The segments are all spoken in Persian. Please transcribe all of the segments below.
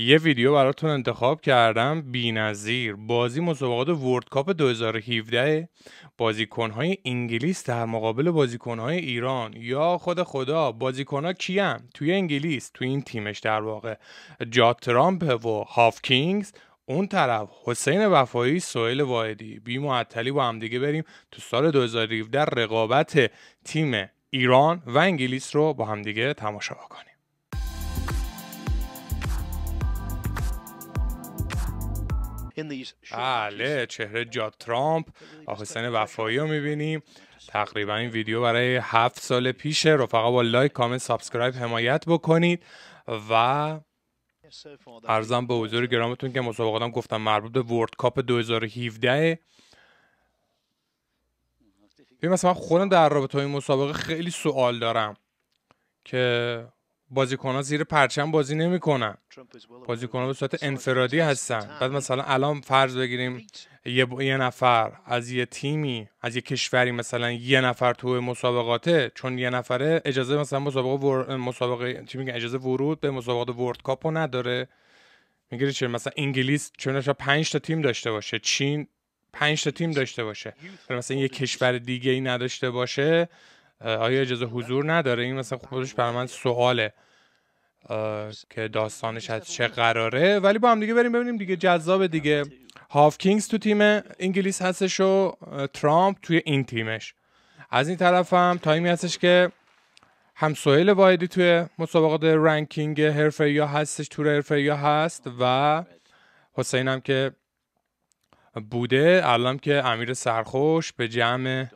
یه ویدیو براتون انتخاب کردم بینظیر بازی مسابقات وردکاپ 2017 بازیکنهای انگلیس در مقابل بازیکنهای ایران یا خود خدا بازیکنها کیم توی انگلیس توی این تیمش در واقع جا ترامپ و هافکینگز اون طرف حسین وفایی سوئل واحدی بی معطلی با هم دیگه بریم تو سال 2017 رقابت تیم ایران و انگلیس رو با همدیگه تماشا کنیم بله چهره جا ترامپ حسین وفایی رو میبینیم تقریبا این ویدیو برای هفت سال پیشه رفقا با لایک کامنت سابسکرایب حمایت بکنید و ارزم به حضور گرامتون که هم گفتم مربوط به ورد کاپ 2017 ببین مثلا خودم در رابطه این مسابقه خیلی سوال دارم که بازیکنها زیر پرچم بازی نمیکنن بازیکنها به صورت انفرادی هستن بعد مثلا الان فرض بگیریم یه, یه نفر از یه تیمی از یه کشوری مثلا یه نفر تو مسابقاته چون یه نفره اجازه مثلا مسابقه ور... مسابقه چی میگن اجازه ورود به مسابقات ورد کاپ رو نداره میگیری چه مثلا انگلیس چون 5 تا تیم داشته باشه چین 5 تا تیم داشته باشه مثلا یه کشور دیگه ای نداشته باشه آیا اجازه حضور نداره این مثلا خودش برای من سواله که داستانش از چه قراره ولی با هم دیگه بریم ببینیم دیگه جذاب دیگه هاف کینگز تو تیم انگلیس هستش و ترامپ توی این تیمش از این طرف هم تایمی هستش که هم سوهل وایدی توی مسابقات رنکینگ حرفه یا هستش تور حرفه یا هست و حسین هم که بوده الان که امیر سرخوش به جمع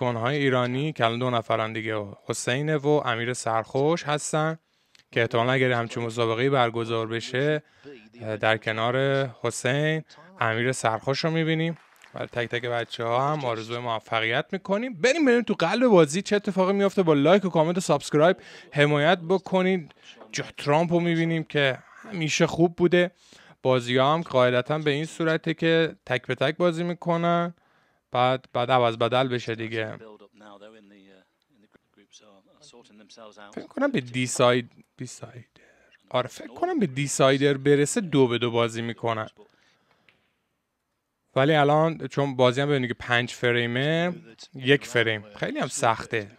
های ایرانی که الان دو نفرن دیگه حسین و امیر سرخوش هستن که احتمالا اگر همچون مسابقه برگزار بشه در کنار حسین امیر سرخوش رو میبینیم و تک تک بچه ها هم آرزوی موفقیت میکنیم بریم بریم تو قلب بازی چه اتفاقی میفته با لایک و کامنت و سابسکرایب حمایت بکنید جا ترامپ رو میبینیم که همیشه خوب بوده بازی ها هم به این صورته که تک به تک بازی میکنن بعد بعد عوض بدل بشه دیگه uh, uh, فکر کنم به دیساید دیسایدر آره فکر کنم به دیسایدر برسه دو به دو بازی میکنن ولی الان چون بازی هم ببینید که پنج فریمه یک فریم خیلی هم سخته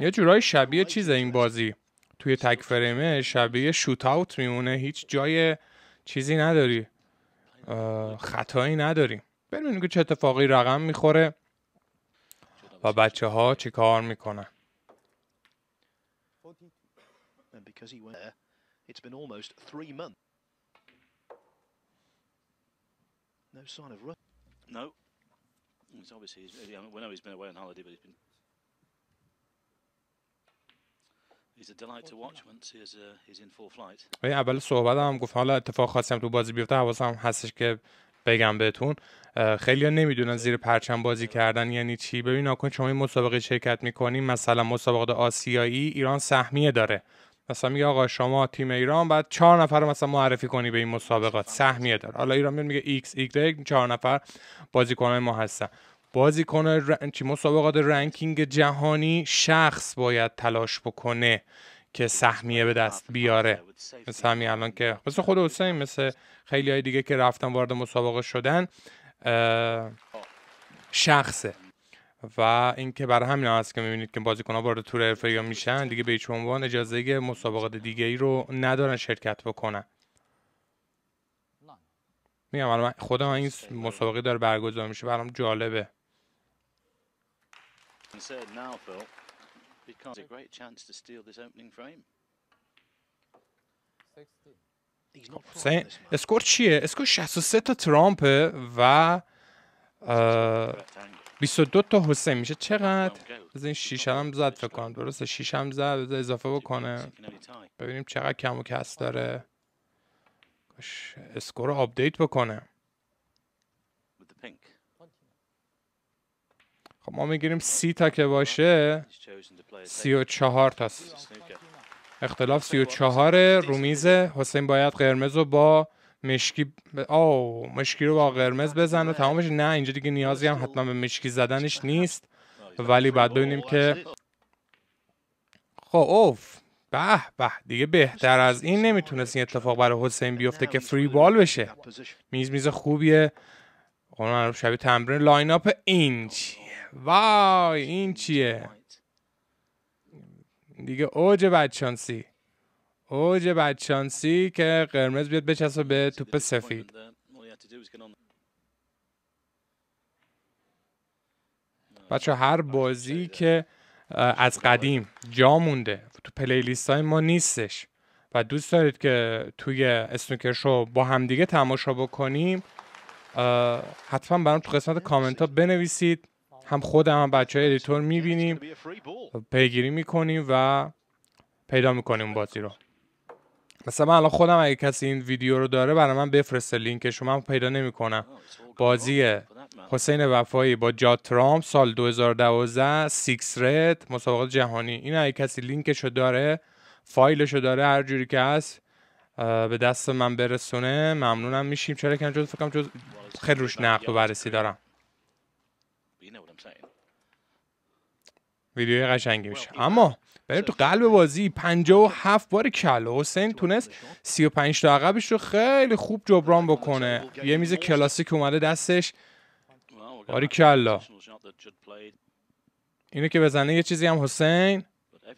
یه جورای شبیه چیزه این بازی توی تک فریمه شبیه شوت آوت میمونه هیچ جای چیزی نداری خطایی نداری ببینیم که چه اتفاقی رقم میخوره و بچه ها چی کار میکنن uh, اول صحبت هم گفت حالا اتفاق خاصی هم تو بازی بیفته حواسم هستش که بگم بهتون خیلی ها نمیدونن زیر پرچم بازی کردن یعنی چی ببین ناکن شما این مسابقه شرکت میکنین مثلا مسابقات آسیایی ایران سهمیه داره مثلا میگه آقا شما تیم ایران بعد چهار نفر رو مثلا معرفی کنی به این مسابقات سهمیه داره حالا ایران میگه ایکس، ایگر چهار نفر بازیکن ما هستن بازیکن چی، مسابقات رنکینگ جهانی شخص باید تلاش بکنه که سهمیه به دست بیاره مثل همین الان که مثل خود حسین مثل خیلی های دیگه که رفتن وارد مسابقه شدن شخصه و اینکه برای همین هست که میبینید که ها وارد تور ها میشن دیگه به هیچ عنوان اجازه مسابقات دیگه ای رو ندارن شرکت بکنن میگم من خودم این مسابقه داره برگزار میشه برام جالبه a great chance to steal this opening frame. اسکور چیه؟ اسکور 63 تا ترامپ و 22 تا حسین میشه چقدر؟ از این 6 هم زد فکر کنم درسته 6 هم زد اضافه بکنه ببینیم چقدر کم و کس داره اسکور رو آپدیت بکنه خب ما میگیریم سی تا که باشه سی و چهار تا اختلاف سی و چهاره رومیزه حسین باید قرمز رو با مشکی آو مشکی رو با قرمز بزن و تمامش نه اینجا دیگه نیازی هم حتما به مشکی زدنش نیست ولی بعد ببینیم که خب اوف به به دیگه بهتر از این نمیتونست این اتفاق برای حسین بیفته که فری بال بشه میز میز خوبیه قول خب، شبیه تمرین لاین اپ این وای این چیه دیگه اوج بدشانسی اوج بدشانسی که قرمز بیاد بچسبه به توپ سفید بچه هر بازی که از قدیم جا مونده تو پلیلیست های ما نیستش و دوست دارید که توی اسنوکر شو با همدیگه تماشا بکنیم حتما برام تو قسمت کامنت ها بنویسید هم خودم هم بچه های ادیتور میبینیم پیگیری میکنیم و پیدا میکنیم بازی رو مثلا من الان خودم اگه کسی این ویدیو رو داره برای من بفرسته لینکش رو من پیدا نمیکنم بازی حسین وفایی با جا ترامپ سال 2012 سیکس رد مسابقات جهانی این اگه کسی لینکش رو داره فایلش رو داره هر جوری که هست به دست من برسونه ممنونم میشیم چرا که جز فکرم جز خیلی روش نقد و بررسی دارم ویدیوی قشنگی میشه اما بریم تو قلب بازی 57 بار کلا حسین تونست 35 تا عقبش رو خیلی خوب جبران بکنه یه میز کلاسیک اومده دستش باری کلا اینو که بزنه یه چیزی هم حسین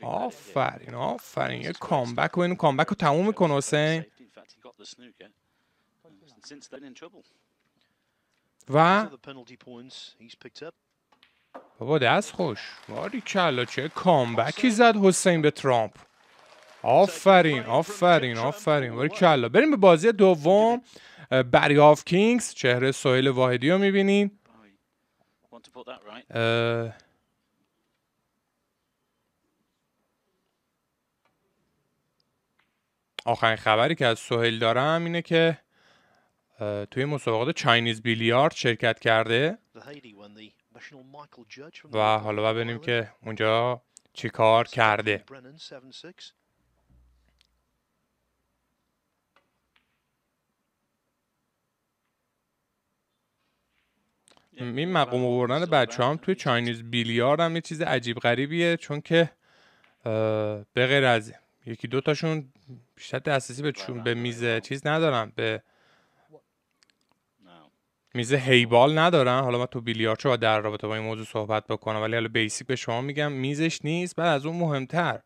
آفرین آفرین یه کامبک و اینو کامبک رو تموم میکنه حسین و بابا دست خوش واری کلا چه کامبکی زد حسین به ترامپ آفرین آفرین آفرین باری کلا بریم به بازی دوم بری آف کینگز چهره سوهل واحدی رو میبینین آخرین خبری که از سوهل دارم اینه که توی مسابقات چاینیز بیلیارد شرکت کرده و حالا ببینیم که اونجا چی کار کرده این مقوم آوردن بچه هم توی چاینیز بیلیارد هم یه چیز عجیب غریبیه چون که به غیر از یکی دوتاشون بیشتر دسترسی به چون به میز چیز ندارن به میز هیبال ندارن حالا من تو بیلیارد و در رابطه با این موضوع صحبت بکنم ولی حالا بیسیک به شما میگم میزش نیست بعد از اون مهمتر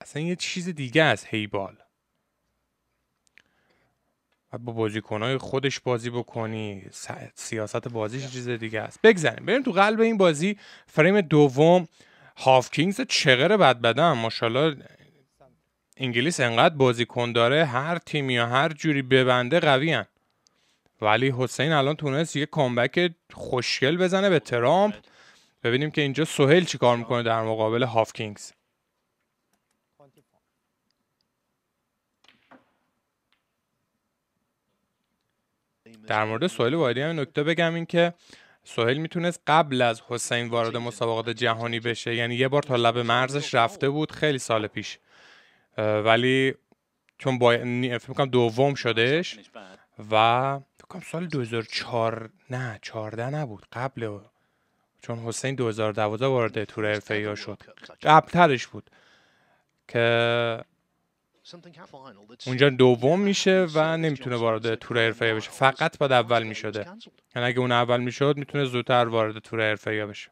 اصلا یه چیز دیگه از هیبال و با بازیکنهای خودش بازی بکنی سیاست بازیش چیز دیگه است بگذاریم بریم تو قلب این بازی فریم دوم هاف کینگز چقره بد بدن ماشاءالله انگلیس انقدر بازیکن داره هر تیمی یا هر جوری ببنده قوی ولی حسین الان تونست یه کامبک خوشگل بزنه به ترامپ ببینیم که اینجا چی چیکار میکنه در مقابل هافکینگز در مورد سهیل وایدی هم نکته بگم این که سهیل میتونست قبل از حسین وارد مسابقات جهانی بشه یعنی یه بار تا لب مرزش رفته بود خیلی سال پیش ولی چون با فکر میکنم دوم شدش و کنم سال 2004 نه 14 نبود قبل چون حسین 2012 وارد تور الفیا شد قبلترش بود که اونجا دوم میشه و نمیتونه وارد تور حرفه‌ای بشه فقط بعد اول میشده یعنی اگه اون اول میشد میتونه زودتر وارد تور حرفه‌ای بشه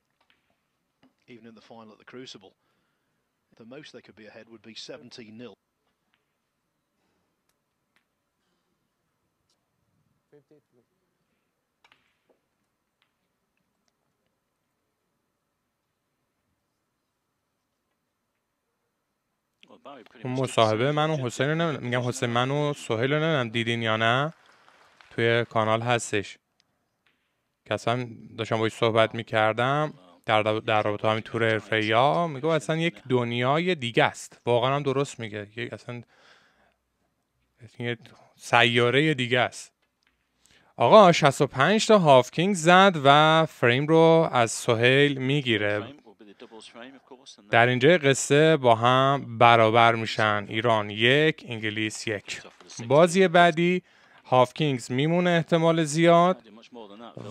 اون مصاحبه من و حسین رو میگم حسین من و سهیل رو نمیدونم دیدین یا نه توی کانال هستش که اصلا داشتم باید صحبت میکردم در, در رابطه همین تور حرفه ها میگو اصلا یک دنیای دیگه است واقعا هم درست میگه یک اصلا سیاره دیگه است آقا 65 تا هافکینگ زد و فریم رو از سهیل میگیره در اینجا قصه با هم برابر میشن ایران یک انگلیس یک بازی بعدی هافکینگز میمونه احتمال زیاد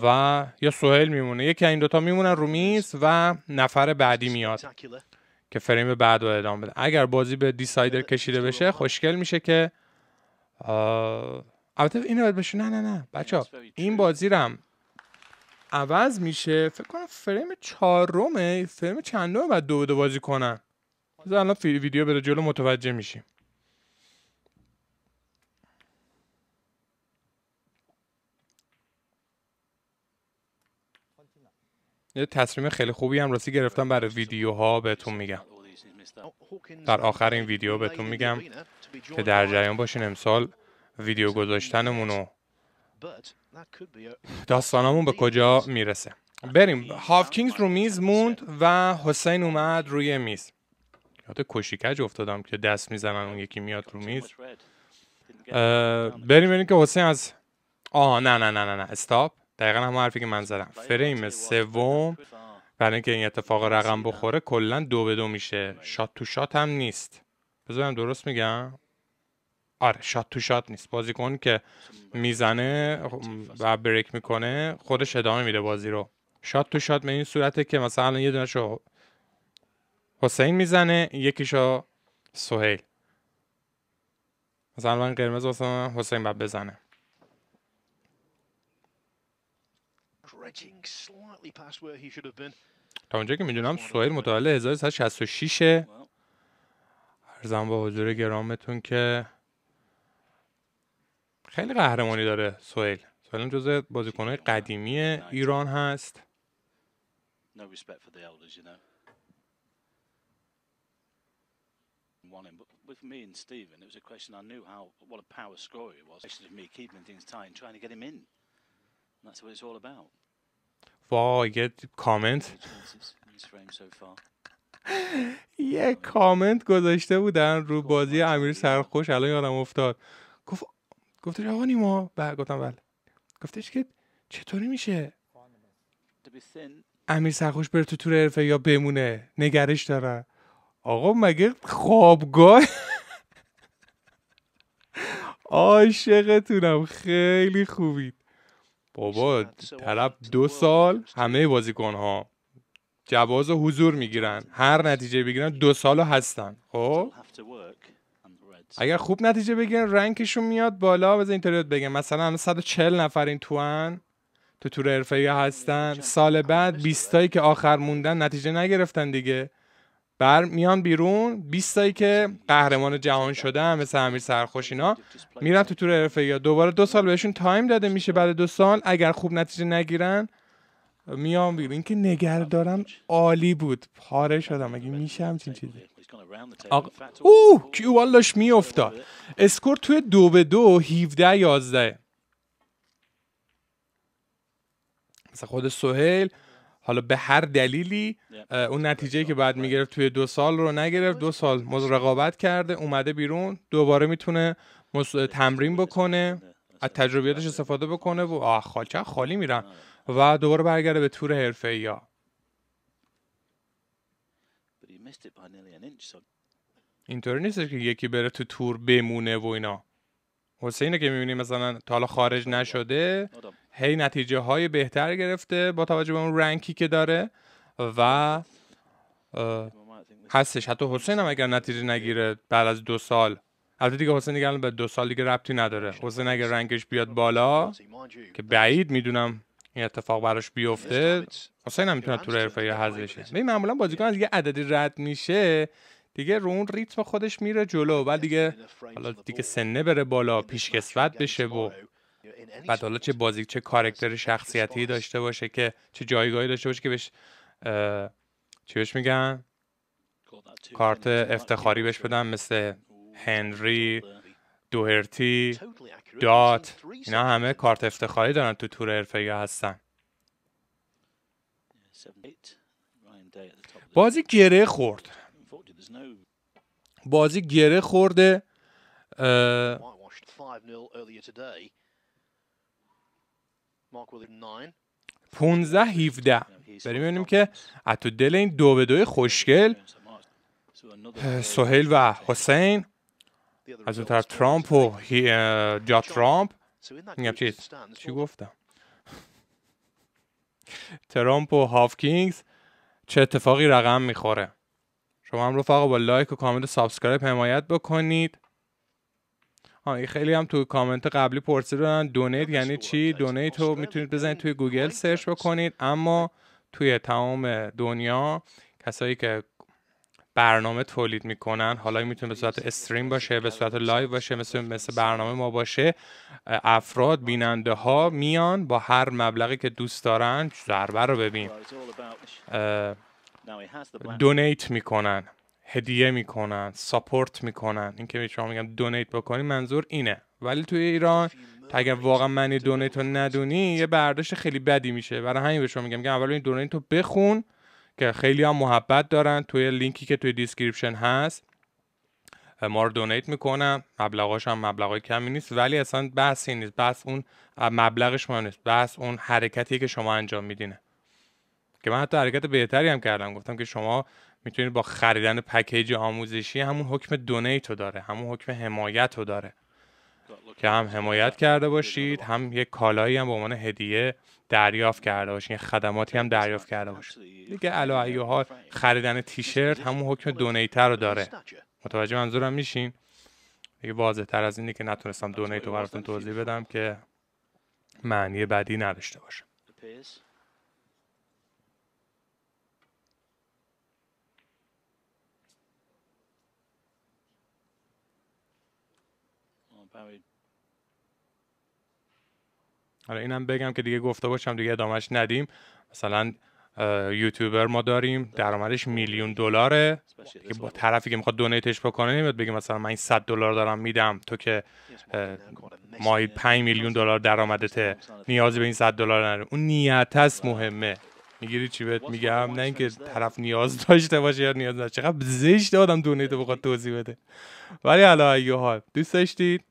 و یا سهیل میمونه یکی این دوتا میمونن رو میز و نفر بعدی میاد که فریم بعد رو ادامه بده اگر بازی به دیسایدر کشیده بشه خوشگل میشه که البته اینو باید بشه نه نه نه بچه این بازی رم عوض میشه فکر کنم فریم چهارمه فریم چندمه بعد دو دو بازی کنن الان ویدیو بره جلو متوجه میشیم یه تصمیم خیلی خوبی هم راستی گرفتم برای ویدیوها بهتون میگم در آخر این ویدیو بهتون میگم که در جریان باشین امسال ویدیو گذاشتنمون و داستانمون به کجا میرسه بریم هافکینگز رو میز موند و حسین اومد روی میز یاد کشیکج افتادم که دست میزنن اون یکی میاد رو میز بریم بریم که حسین از آه نه نه نه نه نه استاپ دقیقا هم حرفی که من زدم فریم سوم برای اینکه این اتفاق رقم بخوره کلا دو به دو میشه شات تو شات هم نیست بذارم درست میگم آره شات تو شات نیست بازیکن که میزنه خب، و بریک میکنه خودش ادامه میده بازی رو شات تو شات به این صورته که مثلا یه شو حسین میزنه یکیشو سهیل مثلا من قرمز واسه حسین بعد بزنه تا اونجا که میدونم سهیل متولد ه ارزم با حضور گرامتون که خیلی قهرمانی داره سویل سویل هم جزو بازیکنهای قدیمی ایران هست won him. But with me and Stephen, it was a question I knew how what a power scorer he was. Especially me keeping things tight and trying to get him in. And that's what it's all about. get وای so far. یه کامنت گذاشته بودن رو بازی امیر سرخوش الان یادم افتاد گفتش آقا نیما و گفتم بله گفتش که چطوری میشه امیر سرخوش بره تو تور حرفه یا بمونه نگرش داره آقا مگه خوابگاه عاشقتونم خیلی خوبید بابا طرف دو سال همه بازیکن ها جواز و حضور میگیرن هر نتیجه بگیرن دو سال هستن خب اگر خوب نتیجه بگیرن رنکشون میاد بالا بذار اینطوری بگم مثلا 140 نفر این توان تو تور حرفه‌ای هستن سال بعد 20 تایی که آخر موندن نتیجه نگرفتن دیگه بر میان بیرون 20 تایی که قهرمان جهان شدن مثل امیر سرخوش اینا میرن تو تور حرفه‌ای دوباره دو سال بهشون تایم داده میشه بعد دو سال اگر خوب نتیجه نگیرن میان بیرون که نگر دارم عالی بود پاره شدم اگه چیزی او کیو والاش میافتاد اسکور توی دو به دو 17 11 مثلا خود سهیل حالا به هر دلیلی اون نتیجه که بعد میگرفت توی دو سال رو نگرفت دو سال مز رقابت کرده اومده بیرون دوباره میتونه تمرین بکنه از تجربیاتش استفاده بکنه و آخ خالی میرن آره. و دوباره برگرده به تور حرفه ها اینطوری نیستش که یکی بره تو تور بمونه و اینا حسینه که میبینی مثلا تا حالا خارج نشده هی نتیجه های بهتر گرفته با توجه به اون رنکی که داره و هستش حتی حسین هم اگر نتیجه نگیره بعد از دو سال البته دیگه حسین دیگه به دو سال دیگه ربطی نداره حسین اگر رنکش بیاد بالا که بعید میدونم این اتفاق براش بیفته حسین هم میتونه تو حرفه یا حذفشه ببین معمولا بازیکن از یه عددی رد میشه دیگه رو اون ریتم خودش میره جلو و دیگه حالا دیگه سنه بره بالا پیشکسوت بشه و بعد حالا چه بازی چه کارکتر شخصیتی داشته باشه که چه جایگاهی داشته باشه که بهش چی بهش میگن کارت افتخاری بهش بدن مثل هنری دوهرتی دات اینا همه کارت افتخاری دارن تو تور حرفه‌ای هستن بازی گره خورد بازی گره خورده پونزه هیفده بریم ببینیم که تو دل این دو به دوی خوشگل سهیل و حسین از ترامپ و جا ترامپ میگم چی چی گفتم ترامپ و هافکینگز چه اتفاقی رقم میخوره شما هم رفقا با لایک و کامنت و سابسکرایب حمایت بکنید خیلی هم تو کامنت قبلی رو دونیت یعنی چی دونیت رو میتونید بزنید توی گوگل سرچ بکنید اما توی تمام دنیا کسایی که برنامه تولید میکنن حالا میتونه به صورت استریم باشه به صورت لایو باشه مثل مثل برنامه ما باشه افراد بیننده ها میان با هر مبلغی که دوست دارن ضربه رو ببین دونیت میکنن هدیه میکنن ساپورت میکنن این که شما میگم دونیت بکنی منظور اینه ولی توی ایران اگر واقعا معنی دونیت رو ندونی یه برداشت خیلی بدی میشه برای همین به شما میگم اول این دونیت رو بخون که خیلی هم محبت دارن توی لینکی که توی دیسکریپشن هست ما رو دونیت میکنم مبلغاش هم مبلغای کمی نیست ولی اصلا بحث این نیست بس اون مبلغش مهم نیست بس اون حرکتی که شما انجام میدینه که من حتی حرکت بهتری هم کردم گفتم که شما میتونید با خریدن پکیج آموزشی همون حکم دونیت رو داره همون حکم حمایت رو داره که هم حمایت کرده باشید هم یک کالایی هم به عنوان هدیه دریافت کرده باشید یک خدماتی هم دریافت کرده باشید دیگه علا ها خریدن تیشرت همون حکم دونیتر رو داره متوجه منظورم میشین دیگه واضح تر از اینه که نتونستم دونیت رو براتون توضیح بدم که معنی بدی نداشته باشه حالا آره، اینم بگم که دیگه گفته باشم دیگه ادامهش ندیم مثلا یوتیوبر ما داریم درآمدش میلیون دلاره که با طرفی که میخواد دونیتش بکنه نمیاد بگه مثلا من این 100 دلار دارم میدم تو که ماهی 5 میلیون دلار درآمدت نیازی به این 100 دلار نداره اون نیت مهمه میگیری چی بهت میگم نه اینکه طرف نیاز داشته باشه یا نیاز نداشته چقدر زشت آدم دونیت بخواد توضیح بده ولی حالا حال دوست داشتید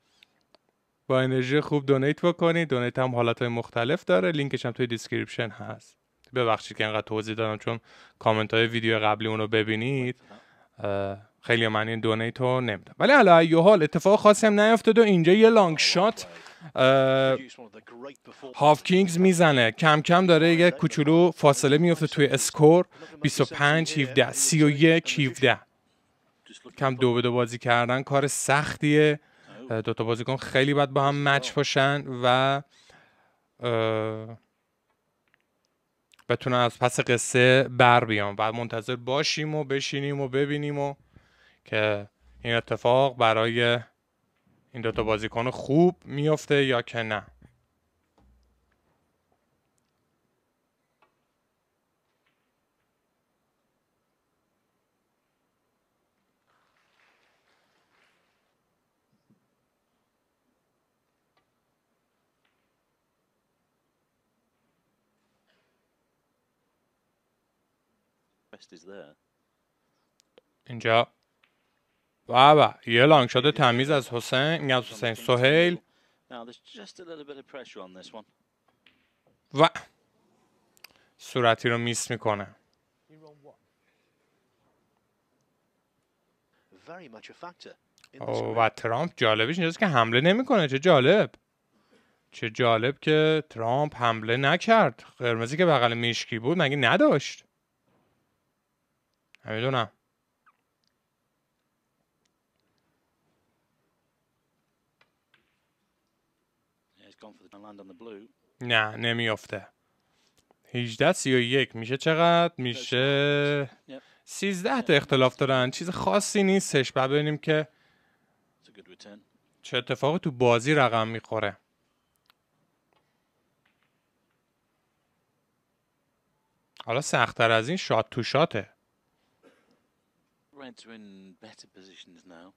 با انرژی خوب دونیت بکنید دونیت هم حالت های مختلف داره لینکش هم توی دیسکریپشن هست ببخشید که اینقدر توضیح دادم چون کامنت های ویدیو قبلی اونو ببینید خیلی من این دونیت رو نمیدم ولی حالا یه حال اتفاق خاصی هم نیفتاد و اینجا یه لانگ شات هاف کینگز میزنه کم کم داره یه کوچولو فاصله میفته توی اسکور 25 17 31 17 کم دو به دو بازی کردن کار سختیه دوتا بازیکن خیلی باید با هم مچ باشن و بتونن از پس قصه بر بیان و منتظر باشیم و بشینیم و ببینیم و که این اتفاق برای این دوتا بازیکن خوب میفته یا که نه is there. اینجا بابا یه لانگ شده تمیز از حسین این از حسین سهیل و صورتی رو میس میکنه و ترامپ جالبش اینجاست که حمله نمیکنه چه جالب چه جالب که ترامپ حمله نکرد قرمزی که بغل میشکی بود مگه نداشت نمیدونم نه نمیافته 18 31 میشه چقدر میشه 13 تا اختلاف دارن چیز خاصی نیستش بعد ببینیم که چه اتفاقی تو بازی رقم میخوره حالا سختتر از این شات تو شاته Reds are in better positions now.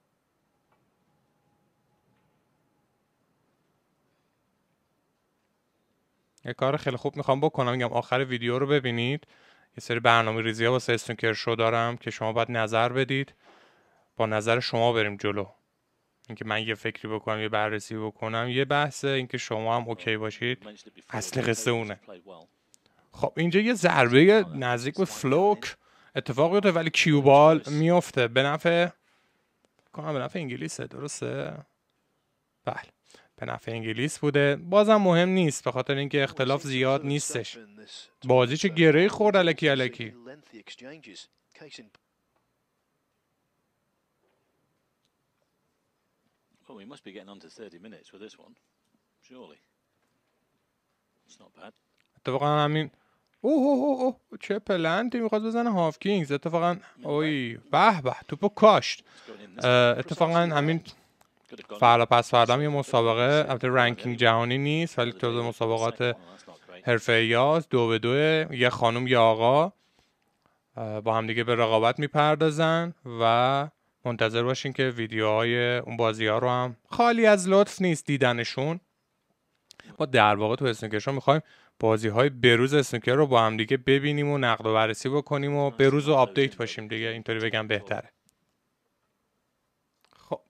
یه کار خیلی خوب میخوام بکنم میگم آخر ویدیو رو ببینید یه سری برنامه ریزی ها واسه استونکر شو دارم که شما باید نظر بدید با نظر شما بریم جلو اینکه من یه فکری بکنم یه بررسی بکنم یه بحثه، اینکه شما هم اوکی باشید اصل قصه اونه خب اینجا یه ضربه نزدیک به فلوک اتفاق بیفته ولی کیوبال میفته به نفع کنم به نفع انگلیسه درسته بله به نفع انگلیس بوده بازم مهم نیست به خاطر اینکه اختلاف زیاد نیستش بازی چه گره خورد الکی الکی 30 اتفاقا همین اوه اوه اوه چه پلنتی میخواد بزنه هافکینگز اتفاقا اوی به به توپو کاشت اتفاقا همین فردا پس فردا یه مسابقه البته رنکینگ جهانی نیست ولی تو مسابقات حرفه است دو به دو یه خانم یا آقا با همدیگه به رقابت میپردازن و منتظر باشین که ویدیوهای اون بازی ها رو هم خالی از لطف نیست دیدنشون ما در واقع تو شما میخوایم بازی های بروز اسنوکر رو با هم دیگه ببینیم و نقد و بررسی بکنیم و بروز و آپدیت باشیم دیگه اینطوری بگم بهتره خب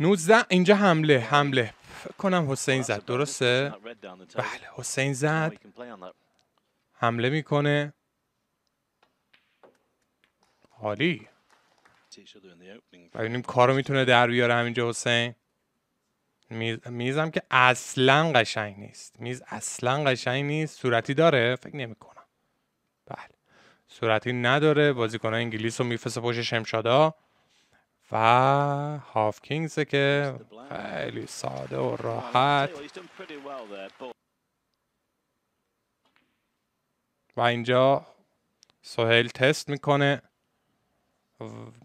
19 اینجا حمله حمله فکر کنم حسین زد درسته بله حسین زد حمله میکنه حالی ببینیم کارو میتونه در بیاره همینجا حسین میز میزم که اصلا قشنگ نیست میز اصلا قشنگ نیست صورتی داره فکر نمیکنم بله صورتی نداره بازیکن انگلیس رو میفسه پشت شمشادا و هاف کینگزه که خیلی ساده و راحت و اینجا سهل تست میکنه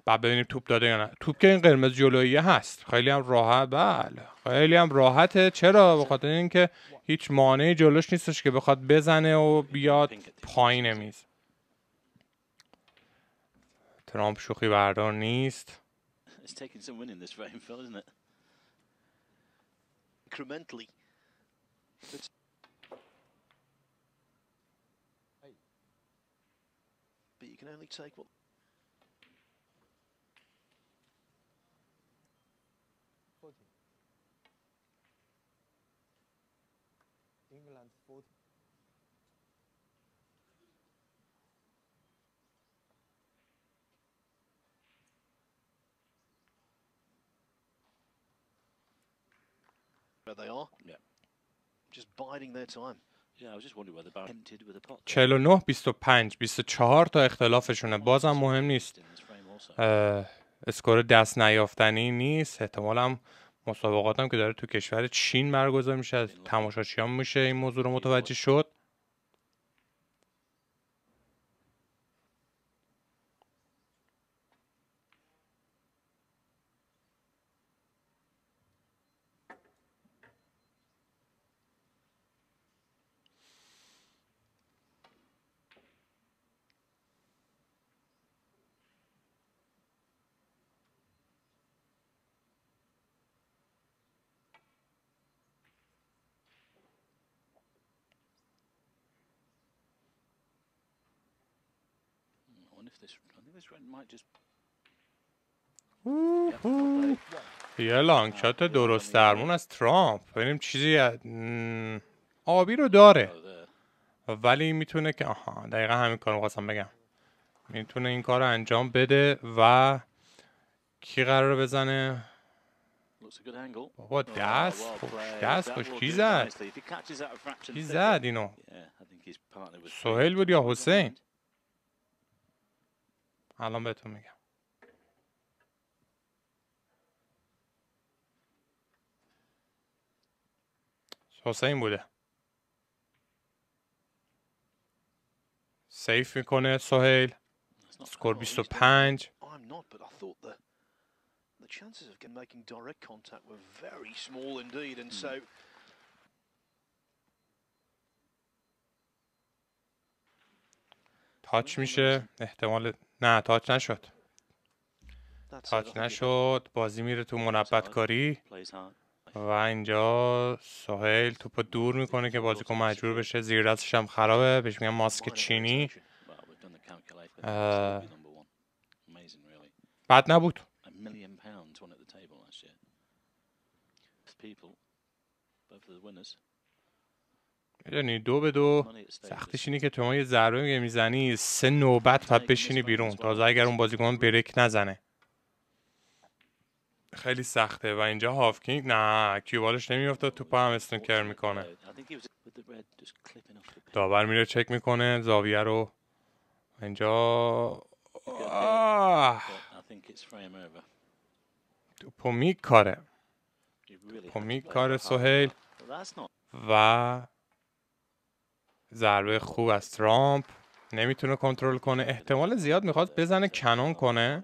بعد ببینیم توپ داده یا نه توپ که این قرمز جلویی هست خیلی هم راحت بله خیلی هم راحته چرا به خاطر اینکه هیچ مانعی جلوش نیستش که بخواد بزنه و بیاد پایین میز ترامپ شوخی بردار نیست But you can only take ۴۹، they are. Yeah. Just biding their time. تا اختلافشونه oh, بازم مهم نیست. اسکور دست نیافتنی نیست مسابقات مسابقاتم که داره تو کشور چین برگزار میشه هم میشه این موضوع رو متوجه شد might just... یه لانگ شات درست درمون از ترامپ ببینیم چیزی آبی رو داره ولی میتونه که آها دقیقا همین کار خواستم بگم میتونه این کار رو انجام بده و کی قرار بزنه بابا دست خوش دست خوش کی زد کی زد اینو سوهل بود یا حسین الان بهتون میگم حسین بوده سیف میکنه سهیل سکور 25 chances of making direct contact were very small indeed, and so. تاچ میشه احتمال نه تاچ نشد تاچ نشد بازی میره تو منبت کاری و اینجا ساحل توپ دور میکنه که بازیکن مجبور بشه زیر دستش هم خرابه بهش میگن ماسک چینی بد نبود یعنی دو به دو سختش اینه که تو ما یه ضربه میزنی سه نوبت باید بشینی بیرون تازه اگر اون بازیکن بریک نزنه خیلی سخته و اینجا هافکینگ نه کیوبالش نمیافته تو پا هم استنکر میکنه داور میره چک میکنه زاویه رو اینجا کاره میکاره پا میکاره سوهیل و ضربه خوب از ترامپ نمیتونه کنترل کنه احتمال زیاد میخواد بزنه کنون کنه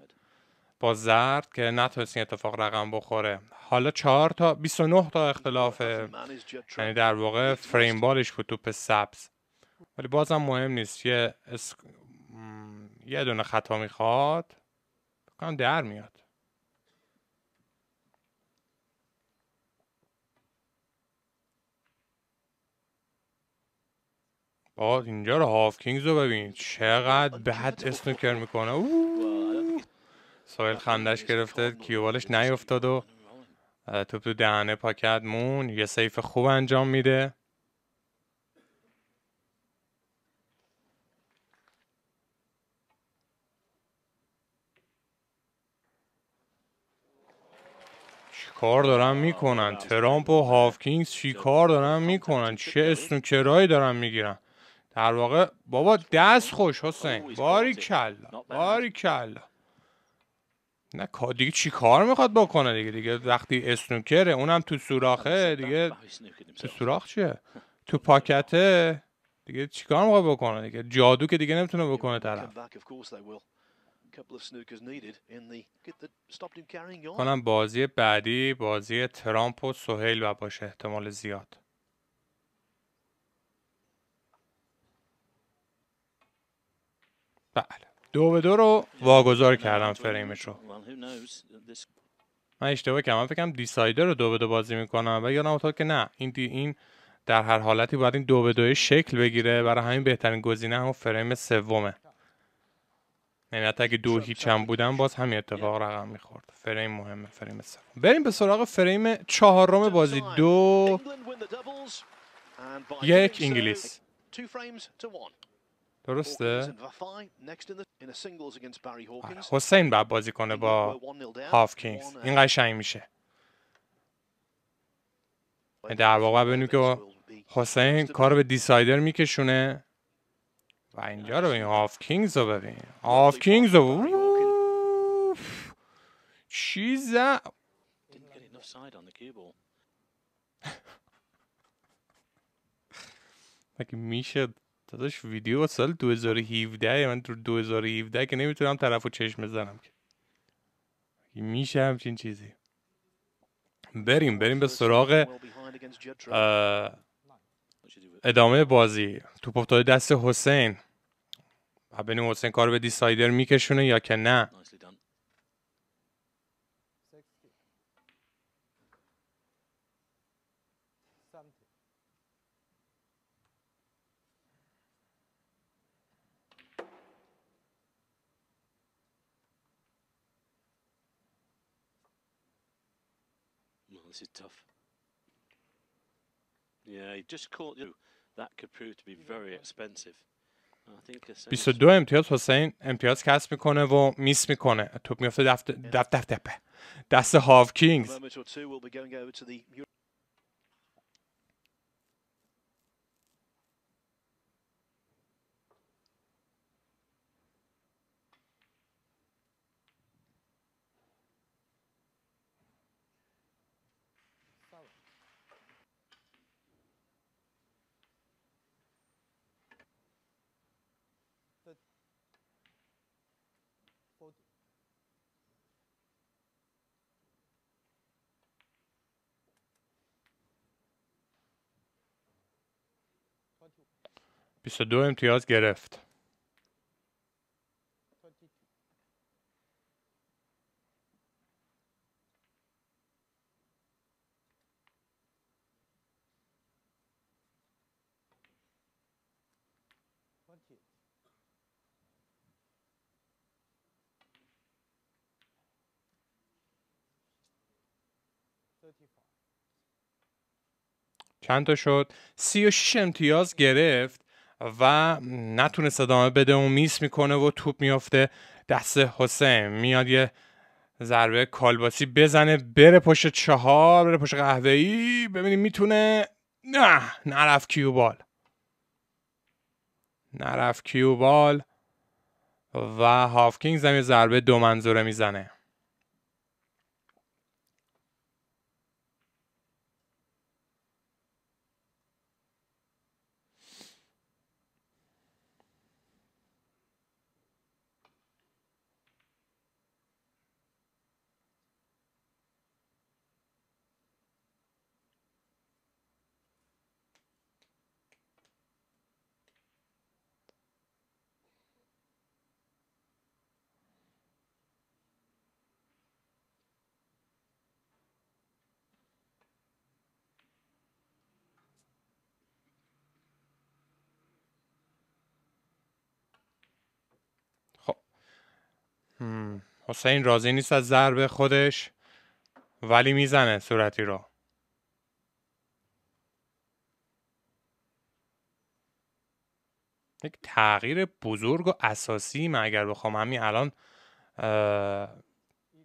با زرد که نتونست این اتفاق رقم بخوره حالا چهار تا 29 تا اختلاف یعنی در واقع فریم بالش بود توپ سبز ولی بازم مهم نیست یه یه دونه خطا میخواد کنم در میاد آه اینجا رو هاف کینگز رو ببین چقدر بد اسنوکر میکنه سایل خندش گرفته کیوبالش نیفتاد و توپ تو دهنه پاکت مون یه سیف خوب انجام میده کار دارن میکنن ترامپ و هافکینگز چی کار دارن میکنن چه اسنوکرهایی دارن میگیرن در واقع بابا دست خوش حسین باری کلا باری کلا نه دیگه چی کار میخواد بکنه دیگه دیگه وقتی اسنوکره اونم تو سوراخه دیگه تو سوراخ چیه تو پاکته دیگه چیکار میخواد بکنه دیگه جادو که دیگه نمیتونه بکنه طرف کنم بازی بعدی بازی ترامپ و سهیل و باشه احتمال زیاد بله دو به دو رو واگذار کردم فریمش رو من اشتباه کردم من فکرم دیسایدر رو دو به دو بازی میکنم و یادم افتاد که نه این دی این در هر حالتی باید این دو به دو شکل بگیره برای همین بهترین گزینه هم فریم سومه یعنی حتی اگه دو هیچ هم بودن باز همین اتفاق رقم میخورد فریم مهمه فریم سوم بریم به سراغ فریم چهارم بازی دو یک انگلیس درسته؟ آره، حسین بعد بازی کنه با هاف کینگز uh, این قشنگ میشه در واقع ببینیم که حسین کار به دیسایدر میکشونه و اینجا رو این هاف کینگز رو ببین هاف کینگز رو چیز مگه میشه داداش ویدیو سال 2017 من تو 2017 که نمیتونم طرف چشم بزنم که میشه همچین چیزی بریم بریم به سراغ ادامه بازی تو افتاده دست حسین ببینیم حسین کار به دیسایدر میکشونه یا که نه this is tough. بیست امتیاز حسین امتیاز کسب میکنه و میس میکنه توپ میفته دفت دفت دفت دست هاف کینگز 22 امتیاز گرفت. چند تا شد 36 امتیاز گرفت و نتونست ادامه بده و میس میکنه و توپ میافته دست حسین میاد یه ضربه کالباسی بزنه بره پشت چهار بره پشت ای ببینیم میتونه نه نرف کیوبال نرف کیوبال و هافکینگ زمین ضربه دو منظوره میزنه حسین راضی نیست از ضرب خودش ولی میزنه صورتی رو یک تغییر بزرگ و اساسی من اگر بخوام همین الان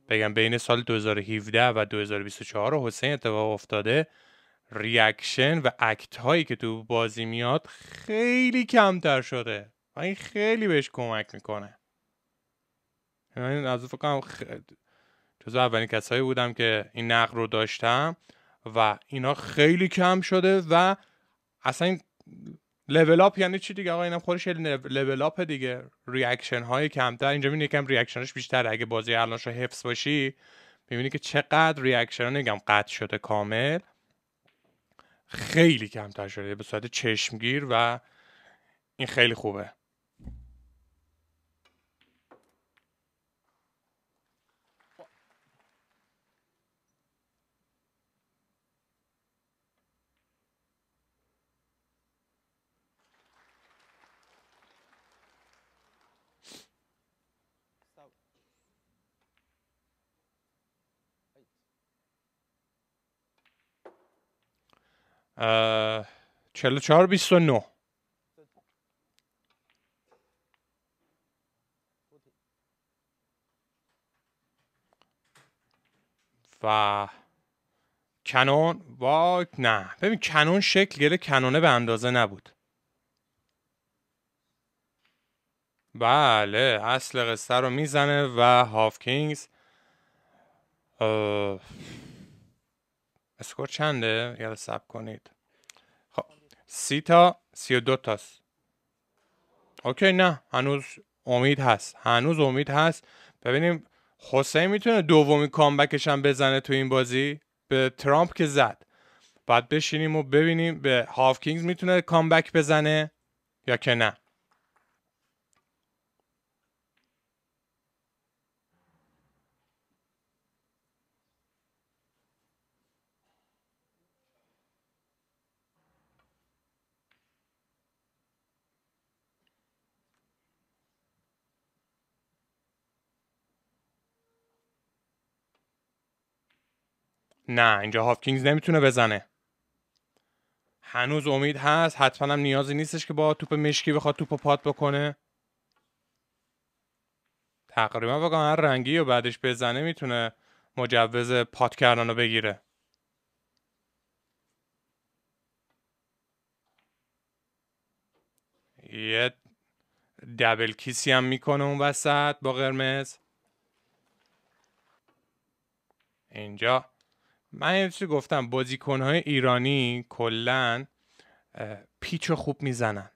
بگم بین سال 2017 و 2024 حسین اتفاق افتاده ریاکشن و اکت هایی که تو بازی میاد خیلی کمتر شده و این خیلی بهش کمک میکنه من یعنی از فکرم خ... جزو اولین کسایی بودم که این نقل رو داشتم و اینا خیلی کم شده و اصلا این لول اپ یعنی چی دیگه آقا اینم خودش لول اپ دیگه ریاکشن های کمتر اینجا میبینی یکم ریاکشنش بیشتره اگه بازی الانش رو حفظ باشی میبینی که چقدر ریاکشن ها نگم قطع شده کامل خیلی کمتر شده به صورت چشمگیر و این خیلی خوبه 44 29 و کنون وای نه ببین کنون شکل گله کنونه به اندازه نبود بله اصل قصه رو میزنه و هافکینگز اه... اسکور چنده؟ یاد سب کنید خب سی تا سی و دو تاست اوکی نه هنوز امید هست هنوز امید هست ببینیم حسین میتونه دومی کامبکش هم بزنه تو این بازی به ترامپ که زد بعد بشینیم و ببینیم به هافکینگز میتونه کامبک بزنه یا که نه نه اینجا هافکینگز نمیتونه بزنه هنوز امید هست حتما نیازی نیستش که با توپ مشکی بخواد توپ پات بکنه تقریبا بگم هر رنگی و بعدش بزنه میتونه مجوز پات کردن رو بگیره یه دبل کیسی هم میکنه اون وسط با قرمز اینجا من چی گفتم بازیکنهای ایرانی کلا پیچ خوب میزنن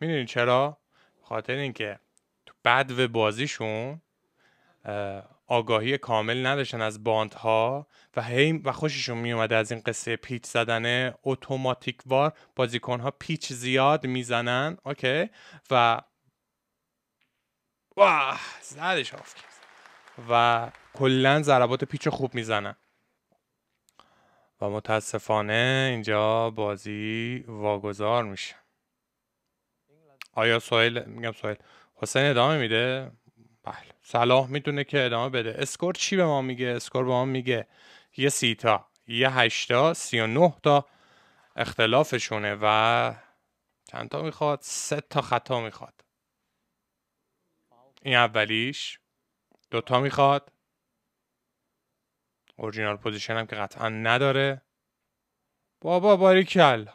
میدونین چرا خاطر اینکه تو بدو بازیشون آگاهی کامل نداشتن از باندها و هی و خوششون میومده از این قصه پیچ زدن اتوماتیک وار بازیکن ها پیچ زیاد میزنن اوکی و واه زدش و کلا ضربات پیچ خوب میزنن و متاسفانه اینجا بازی واگذار میشه آیا سوهل میگم سوهل حسین ادامه میده بله صلاح میدونه که ادامه بده اسکور چی به ما میگه اسکور به ما میگه یه سی تا یه هشتا سی و نه تا اختلافشونه و چند تا میخواد سه تا خطا میخواد این اولیش دوتا میخواد اورجینال پوزیشن هم که قطعا نداره بابا باریکل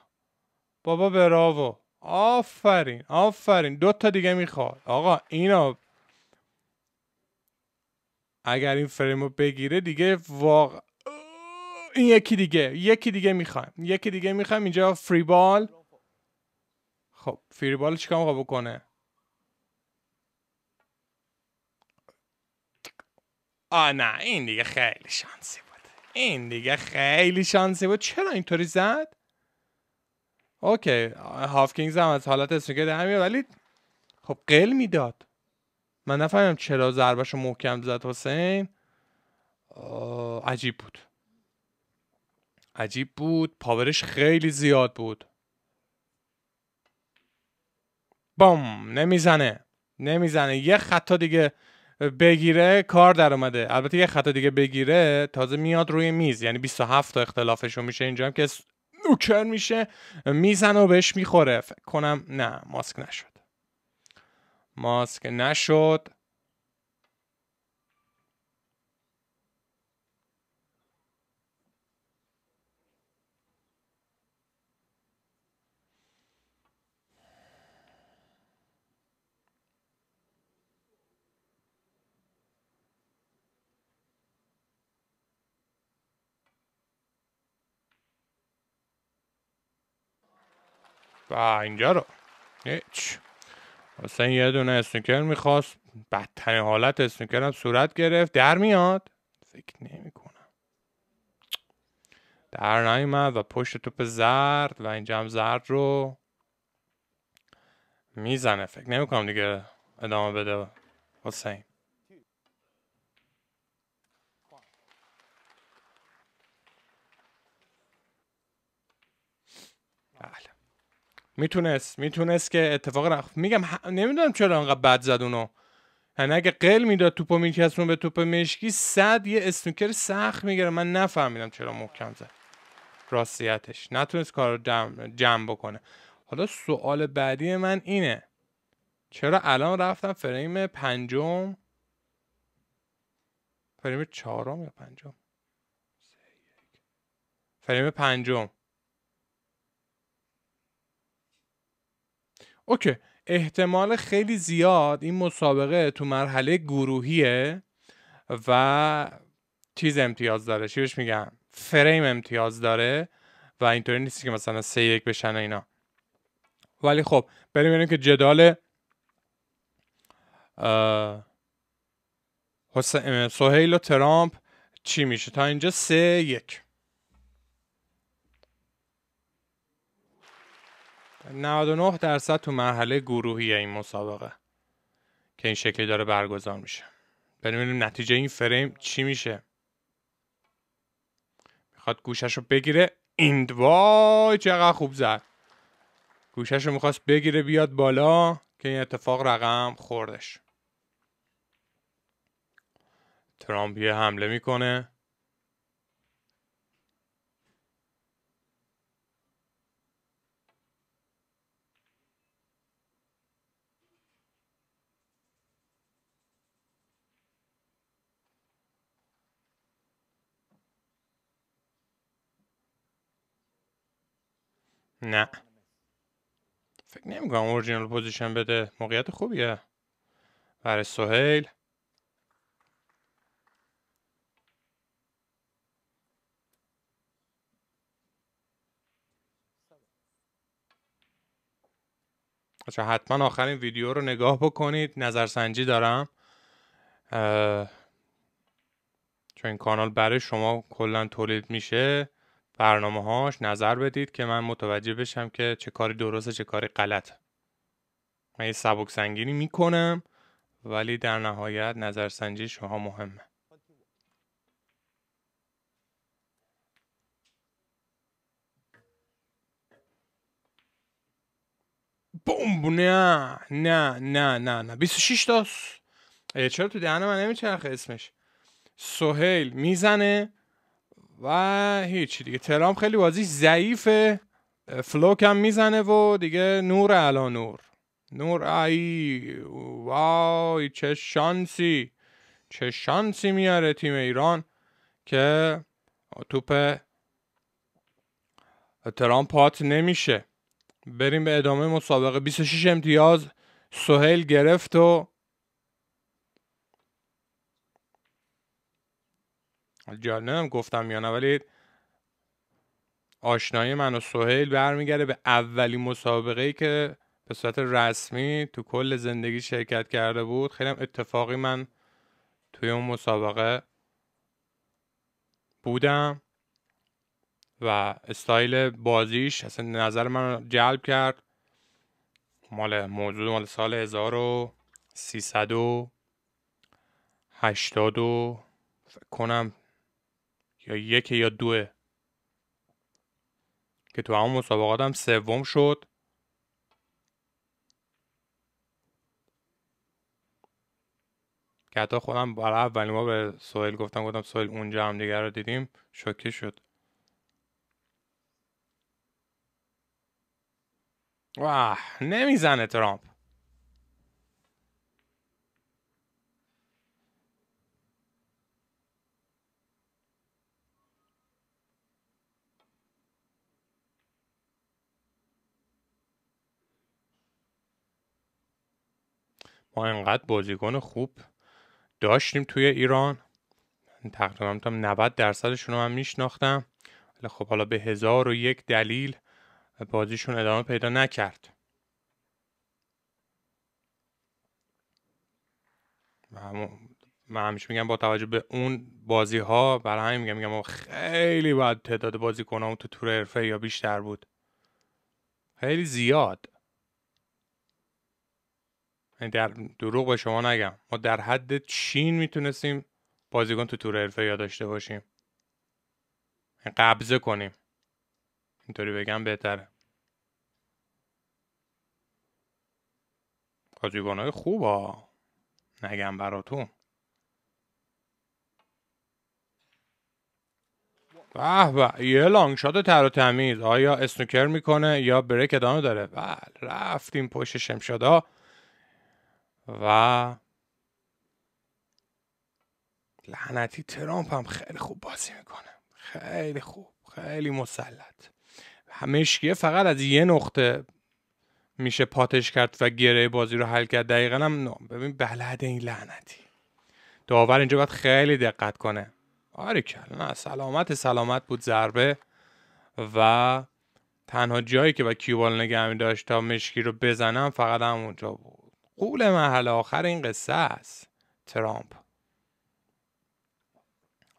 بابا براو آفرین آفرین دو تا دیگه میخواد آقا اینا اگر این فریم رو بگیره دیگه واقع این یکی دیگه یکی دیگه میخوام یکی دیگه میخوایم اینجا فری بال خب فری بال چیکار بکنه آ نه این دیگه خیلی شانسی بود این دیگه خیلی شانسی بود چرا اینطوری زد اوکی هافکینگز هم از حالت اسنوکر در میاد ولی خب قل میداد من نفهمیدم چرا ضربش رو محکم زد حسین عجیب بود عجیب بود پاورش خیلی زیاد بود بام نمیزنه نمیزنه یه خطا دیگه بگیره کار در اومده البته یه خطا دیگه بگیره تازه میاد روی میز یعنی 27 تا اختلافشون میشه اینجا هم که نوکر میشه میزن و بهش میخوره فکر کنم نه ماسک نشد ماسک نشد و اینجا رو هیچ حسین یه دونه اسنیکر میخواست بدترین حالت اسنیکر هم صورت گرفت در میاد فکر نمی کنم در نیومد و پشت توپ زرد و اینجا هم زرد رو میزنه فکر نمی کنم دیگه ادامه بده حسین میتونست میتونست که اتفاق رفت. میگم ه... نمیدونم چرا انقدر بد زد اونو یعنی اگه قل میداد توپو میکسون به توپ مشکی صد یه استونکر سخت میگیره من نفهمیدم چرا محکم زد راستیتش نتونست کار رو جمع, بکنه حالا سوال بعدی من اینه چرا الان رفتم فریم پنجم فریم چهارم یا پنجم فریم پنجم اوکی احتمال خیلی زیاد این مسابقه تو مرحله گروهیه و چیز امتیاز داره چی بهش میگن فریم امتیاز داره و اینطوری نیست که مثلا سه یک بشن اینا ولی خب بریم ببینیم که جدال سهیل و ترامپ چی میشه تا اینجا سه یک 99 درصد تو مرحله گروهی این مسابقه که این شکلی داره برگزار میشه ببینیم نتیجه این فریم چی میشه میخواد گوشش رو بگیره این وای چقدر خوب زد گوشش رو میخواست بگیره بیاد بالا که این اتفاق رقم خوردش ترامپ حمله میکنه نه فکر نمیکنم اورجینال پوزیشن بده موقعیت خوبیه برای سهیل بچه حتما آخرین ویدیو رو نگاه بکنید نظرسنجی دارم چون این کانال برای شما کلا تولید میشه برنامه هاش نظر بدید که من متوجه بشم که چه کاری درسته چه کاری غلطه من یه سبک سنگینی میکنم ولی در نهایت نظرسنجی شما مهمه بوم نه نه نه نه نه 26 تاست چرا تو دهن من نمیچرخه اسمش سهیل میزنه و هیچی دیگه ترام خیلی بازی ضعیفه فلوک هم میزنه و دیگه نور الان نور نور ای وای چه شانسی چه شانسی میاره تیم ایران که توپ ترام پات نمیشه بریم به ادامه مسابقه 26 امتیاز سهیل گرفت و جال گفتم یا نه ولی آشنایی من و سهیل برمیگرده به اولین مسابقه ای که به صورت رسمی تو کل زندگی شرکت کرده بود خیلی هم اتفاقی من توی اون مسابقه بودم و استایل بازیش اصلا نظر من جلب کرد مال موضوع مال سال 1380 و 80 و کنم یا یک یا دوه که تو همون مسابقات هم سوم شد که حتی خودم برای اولی ما به سویل گفتم گفتم سویل اونجا هم دیگر رو دیدیم شوکه شد واه نمیزنه ترامپ ما انقدر بازیکن خوب داشتیم توی ایران تقریبا تا 90 درصدشون رو من میشناختم ولی خب حالا به هزار و یک دلیل بازیشون ادامه پیدا نکرد من همیشه میگم با توجه به اون بازی ها برای همین میگم میگم خیلی باید تعداد کنم تو تور حرفه یا بیشتر بود خیلی زیاد یعنی در دروغ به شما نگم ما در حد چین میتونستیم بازیکن تو تور حرفه یا داشته باشیم یعنی قبضه کنیم اینطوری بگم بهتره بازیکن های خوب ها نگم براتون به به یه لانگ شات تر و تمیز آیا اسنوکر میکنه یا بریک ادامه داره بله رفتیم پشت ها و لعنتی ترامپ هم خیلی خوب بازی میکنه خیلی خوب خیلی مسلط مشکیه فقط از یه نقطه میشه پاتش کرد و گره بازی رو حل کرد دقیقا هم ببین بلد این لعنتی داور اینجا باید خیلی دقت کنه آره نه سلامت سلامت بود ضربه و تنها جایی که با کیوبال نگه می داشت تا مشکی رو بزنم فقط اونجا بود قول محل آخر این قصه است ترامپ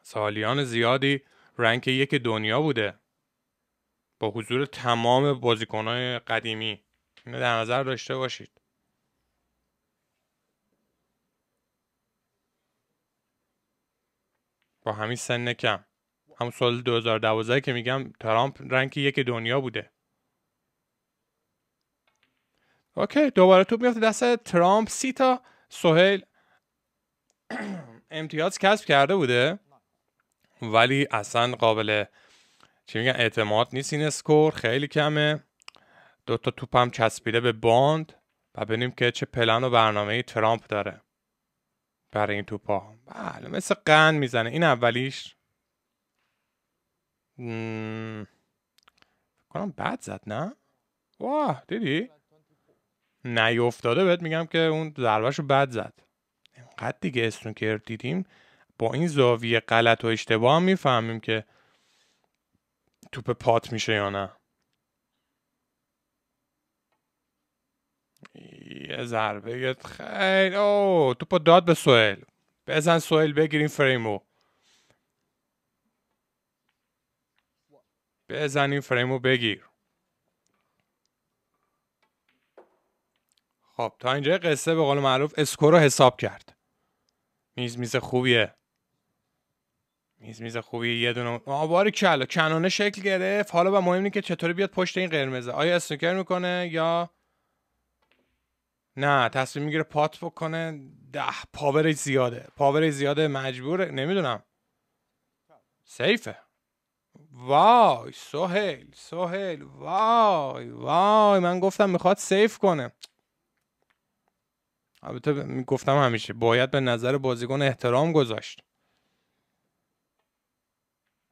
سالیان زیادی رنک یک دنیا بوده با حضور تمام بازیکنهای قدیمی اینو در نظر داشته باشید با همین سن کم همون سال 2012 که میگم ترامپ رنک یک دنیا بوده اوکی دوباره توپ میفته دست ترامپ سی تا سهیل امتیاز کسب کرده بوده ولی اصلا قابل چی میگن اعتماد نیست این اسکور خیلی کمه دو تا توپ هم چسبیده به باند و ببینیم که چه پلن و برنامه ای ترامپ داره برای این توپا بله مثل قن میزنه این اولیش کنم بد زد نه واه دیدی نیفتاده بهت میگم که اون ضربهش رو بد زد انقدر دیگه استونکر دیدیم با این زاویه غلط و اشتباه هم میفهمیم که توپ پات میشه یا نه یه ضربه خیلی او توپ داد به سوئل بزن سوئل بگیریم فریمو بزن این فریمو بگیر خب تا اینجا قصه به قول معروف اسکور رو حساب کرد میز میز خوبیه میز میز خوبیه یه دونه آواره کلا کنانه شکل گرفت حالا با مهم اینه که چطوری بیاد پشت این قرمزه آیا استوکر میکنه یا نه تصمیم میگیره پات بکنه ده پاور زیاده پاور زیاده مجبوره نمیدونم سیفه وای سوهل سوهل وای وای من گفتم میخواد سیف کنه البته گفتم همیشه باید به نظر بازیکن احترام گذاشت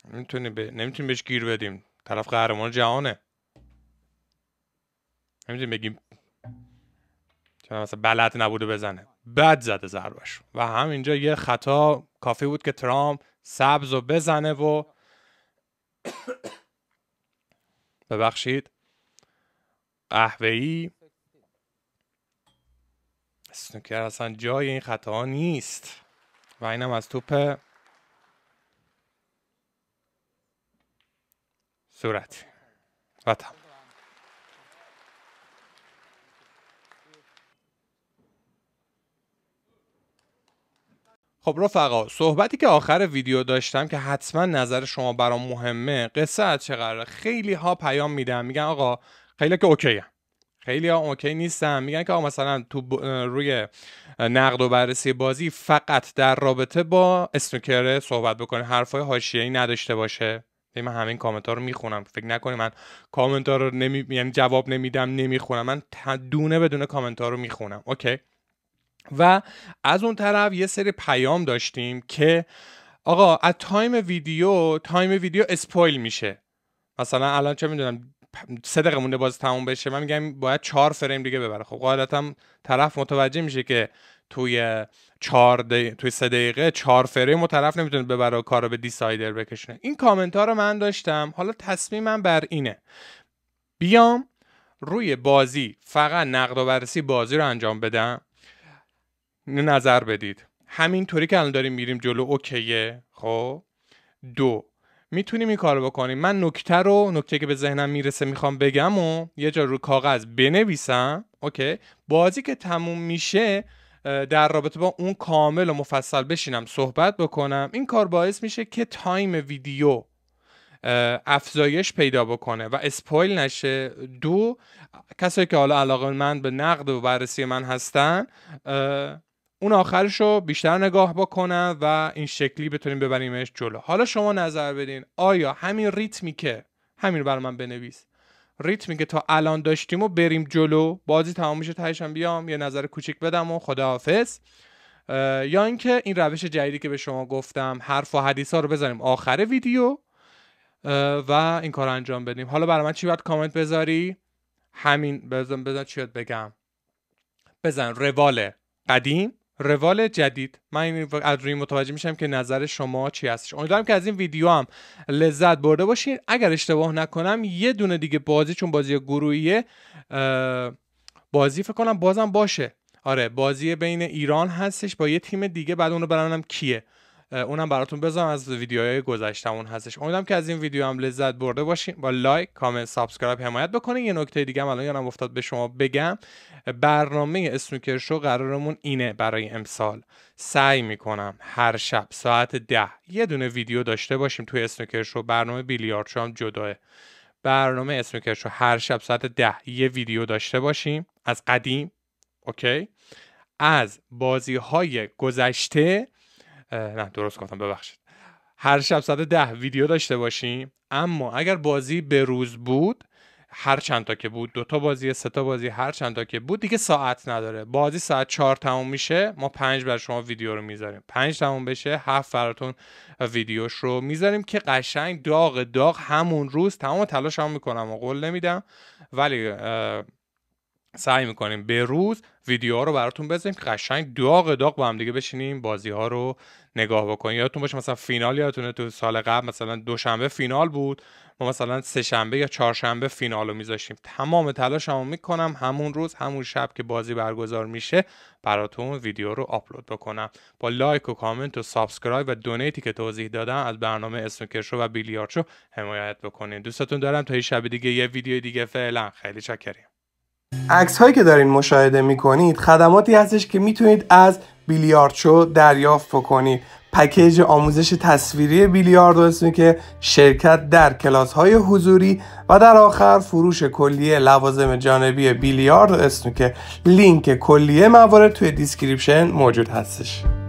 نمیتونی به... نمیتونیم بهش گیر بدیم طرف قهرمان جهانه نمیتونیم بگیم چون مثلا بلد نبوده بزنه بد زده ضربش و همینجا یه خطا کافی بود که ترامپ سبز رو بزنه و ببخشید قهوه‌ای سنوکر اصلا جای این خطاها نیست و اینم از توپ صورت و خب رفقا صحبتی که آخر ویدیو داشتم که حتما نظر شما برام مهمه قصه از چه خیلی ها پیام میدن میگن آقا خیلی که اوکیه خیلی ها اوکی نیستن میگن که مثلا تو روی نقد و بررسی بازی فقط در رابطه با اسنوکر صحبت بکنه حرفای حاشیه‌ای نداشته باشه من همین کامنت ها رو میخونم فکر نکنی من کامنت ها رو نمی... یعنی جواب نمیدم نمیخونم من دونه بدون کامنت رو میخونم اوکی و از اون طرف یه سری پیام داشتیم که آقا از تایم ویدیو تایم ویدیو اسپویل میشه مثلا الان چه میدونم سه دقیقه مونده باز تموم بشه من میگم باید چهار فریم دیگه ببره خب قاعدتا خب، طرف متوجه میشه که توی چهار توی سه دقیقه چهار فریم و طرف نمیتونه ببره و کار رو به دیسایدر بکشونه این کامنت ها رو من داشتم حالا تصمیمم بر اینه بیام روی بازی فقط نقد و بررسی بازی رو انجام بدم نظر بدید همینطوری که الان داریم میریم جلو اوکیه خب دو میتونیم این کارو بکنیم من نکته رو نکته که به ذهنم میرسه میخوام بگم و یه جا رو کاغذ بنویسم اوکی بازی که تموم میشه در رابطه با اون کامل و مفصل بشینم صحبت بکنم این کار باعث میشه که تایم ویدیو افزایش پیدا بکنه و اسپایل نشه دو کسایی که حالا علاقه من به نقد و بررسی من هستن اون آخرش رو بیشتر نگاه بکنم و این شکلی بتونیم ببریمش جلو حالا شما نظر بدین آیا همین ریتمی که همین رو من بنویس ریتمی که تا الان داشتیم و بریم جلو بازی تمام میشه تهشم بیام یه نظر کوچیک بدم و خداحافظ یا اینکه این روش جدیدی که به شما گفتم حرف و حدیث ها رو بذاریم آخر ویدیو و این کار انجام بدیم حالا برای من چی باید کامنت بذاری همین بزن بزن چی بگم بزن روال قدیم روال جدید من از روی متوجه میشم که نظر شما چی هستش امیدوارم که از این ویدیو هم لذت برده باشین اگر اشتباه نکنم یه دونه دیگه بازی چون بازی گروهیه بازی فکر کنم بازم باشه آره بازی بین ایران هستش با یه تیم دیگه بعد اونو برنم کیه اونم براتون بذارم از ویدیوهای گذشتمون هستش امیدوارم که از این ویدیو هم لذت برده باشین با لایک کامنت سابسکرایب حمایت بکنین یه نکته دیگه هم الان یادم افتاد به شما بگم برنامه اسنوکر شو قرارمون اینه برای امسال سعی میکنم هر شب ساعت ده یه دونه ویدیو داشته باشیم توی اسنوکرشو برنامه بیلیارد شو هم جداه برنامه اسنوکر هر شب ساعت ده یه ویدیو داشته باشیم از قدیم اوکی از بازی های گذشته نه درست گفتم ببخشید هر شب ده ویدیو داشته باشیم اما اگر بازی به روز بود هر چند تا که بود دوتا بازی سه تا بازی هر چند تا که بود دیگه ساعت نداره بازی ساعت چهار تموم میشه ما پنج بر شما ویدیو رو میذاریم پنج تموم بشه هفت براتون ویدیوش رو میذاریم که قشنگ داغ داغ همون روز تمام تلاش هم میکنم و قول نمیدم ولی سعی میکنیم به روز ویدیوها رو براتون بذاریم که قشنگ داغ داغ با هم دیگه بشینیم بازی ها رو نگاه بکنیم یادتون باشه مثلا فینال یادتونه تو سال قبل مثلا دوشنبه فینال بود ما مثلا سه شنبه یا چهارشنبه فینال رو میذاشیم تمام تلاشمو میکنم همون روز همون شب که بازی برگزار میشه براتون ویدیو رو آپلود بکنم با لایک و کامنت و سابسکرایب و دونیتی که توضیح دادم از برنامه اسنوکرشو و بیلیاردشو حمایت بکنید دوستتون دارم تا یه شب دیگه یه ویدیو دیگه فعلا خیلی چکریم عکس هایی که دارین مشاهده کنید خدماتی هستش که میتونید از بیلیارد شو دریافت بکنید پکیج آموزش تصویری بیلیارد اسمی که شرکت در کلاس های حضوری و در آخر فروش کلیه لوازم جانبی بیلیارد اسمی که لینک کلیه موارد توی دیسکریپشن موجود هستش